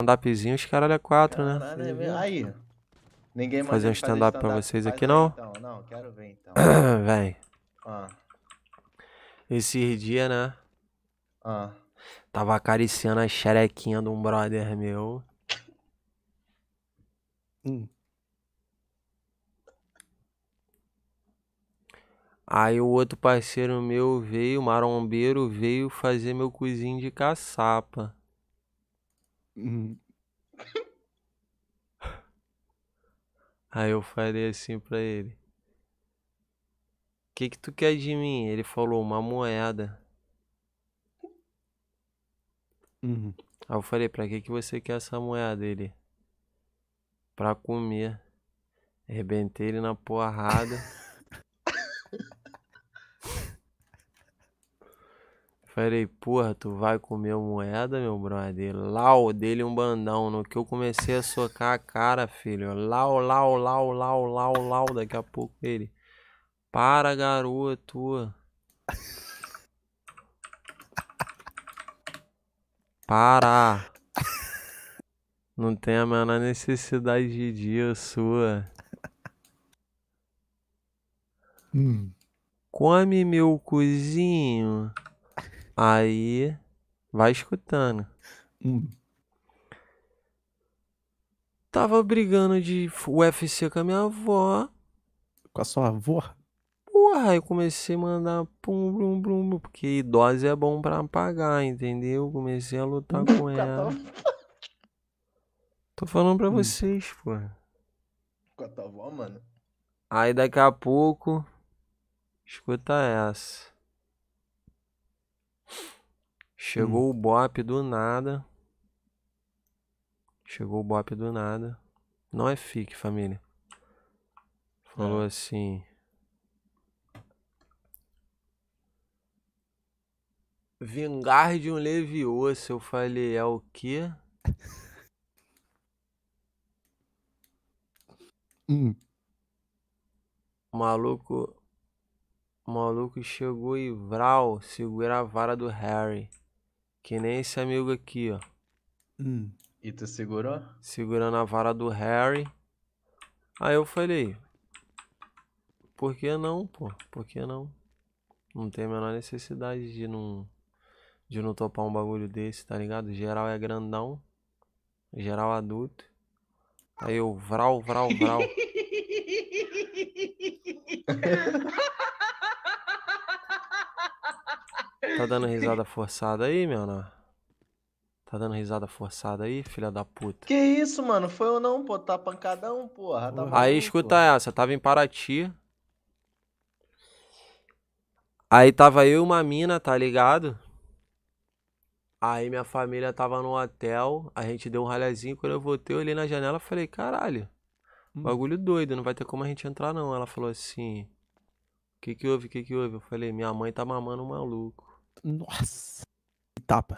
stand-upzinho, os caras é quatro, né? É aí. Ninguém mais. Fazer um stand-up stand pra vocês aqui, não? Então, não, quero ver então. Vem. Ah. Esses dias, né? Ah. Tava acariciando a xerequinha de um brother meu. Hum. Aí o outro parceiro meu veio, marombeiro, veio fazer meu cozinho de caçapa. Hum. Aí eu falei assim pra ele: O que, que tu quer de mim? Ele falou: Uma moeda. Uhum. Aí eu falei: Pra que, que você quer essa moeda? Ele: Pra comer. Arrebentei ele na porrada. Falei, porra, tu vai comer moeda, meu brother? Lau, dele um bandão. No que eu comecei a socar a cara, filho. Lau, lau, lau, lau, lau, lau. Daqui a pouco ele. Para, garoto. Para. Não tem a menor necessidade de sua. Hum. Come meu cozinho. Aí vai escutando. Hum. Tava brigando de UFC com a minha avó. Com a sua avó? Porra, eu comecei a mandar pum, blum, blum, porque idosa é bom pra apagar, entendeu? Comecei a lutar com ela. Tô falando pra hum. vocês, porra. Com a tua avó, mano? Aí daqui a pouco, escuta essa. Chegou hum. o Bop do nada. Chegou o Bop do nada. Não é FIC, família. Falou é. assim. Vingar de um Leviosa. Eu falei, é o quê? Hum. maluco. maluco chegou e Vral segura a vara do Harry. Que nem esse amigo aqui, ó. Hum. E tu segurou? Segurando a vara do Harry. Aí eu falei, por que não, pô? Por que não? Não tem a menor necessidade de não, de não topar um bagulho desse, tá ligado? Geral é grandão, geral adulto. Aí eu, vral, vral, vral. Tá dando risada forçada aí, meu não? Tá dando risada forçada aí, filha da puta? Que isso, mano? Foi ou não, pô? Tá pancadão, porra. Tá aí escuta porra. essa, tava em Paraty. Aí tava eu e uma mina, tá ligado? Aí minha família tava no hotel, a gente deu um ralhazinho. Quando eu voltei, eu olhei na janela e falei, caralho, hum. bagulho doido, não vai ter como a gente entrar não. Ela falou assim, o que que houve, o que que houve? Eu falei, minha mãe tá mamando um maluco. Nossa! Tapa.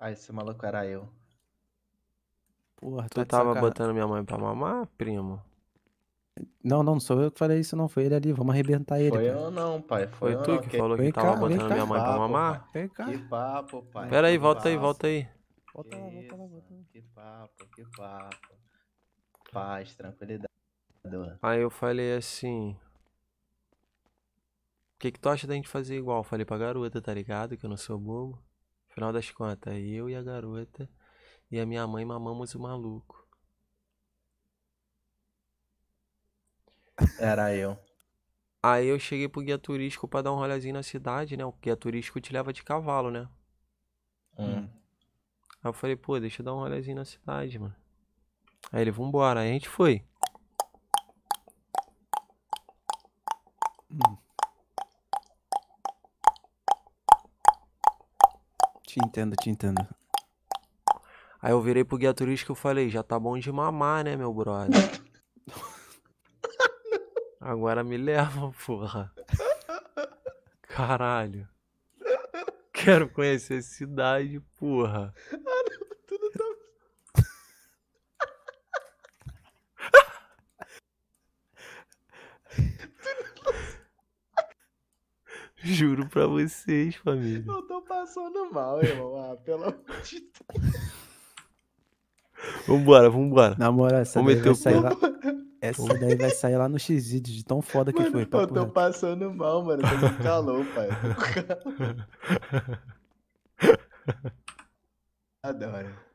Ah, esse maluco era eu. Porra, tu tá tava saca... botando minha mãe pra mamar, primo? Não, não, não sou eu que falei isso, não. Foi ele ali. Vamos arrebentar ele. Foi eu não, pai. Foi, foi tu não, que, que falou que tava botando cá, minha mãe pra mamar? Vem cá. Que papo, pai. Pera aí, volta aí, volta aí. Volta lá, volta lá, volta lá. Que papo, que papo. Paz, tranquilidade. Aí eu falei assim, o que, que tu acha da gente fazer igual? Falei pra garota, tá ligado? Que eu não sou bobo. Final das contas, eu e a garota e a minha mãe mamamos o maluco. Era eu. Aí eu cheguei pro guia turístico pra dar um rolezinho na cidade, né? O guia turístico te leva de cavalo, né? Hum. hum. Aí eu falei, pô, deixa eu dar um rolezinho na cidade, mano. Aí ele, vambora. Aí a gente foi. Hum. Te entendo, te entendo. Aí eu virei pro guia turístico e falei, já tá bom de mamar, né, meu brother? Agora me leva, porra. Caralho. Quero conhecer a cidade, porra. Ah, não, tá tudo tá... Juro pra vocês, família. Não, tá passando mal, irmão. Ah, pelo amor de Deus. Vambora, vambora. Na moral, essa Vamos daí, vai lá... essa daí vai sair lá no x de tão foda mano, que foi. Eu tô passando mal, mano. Tô com calor, pai. Adoro.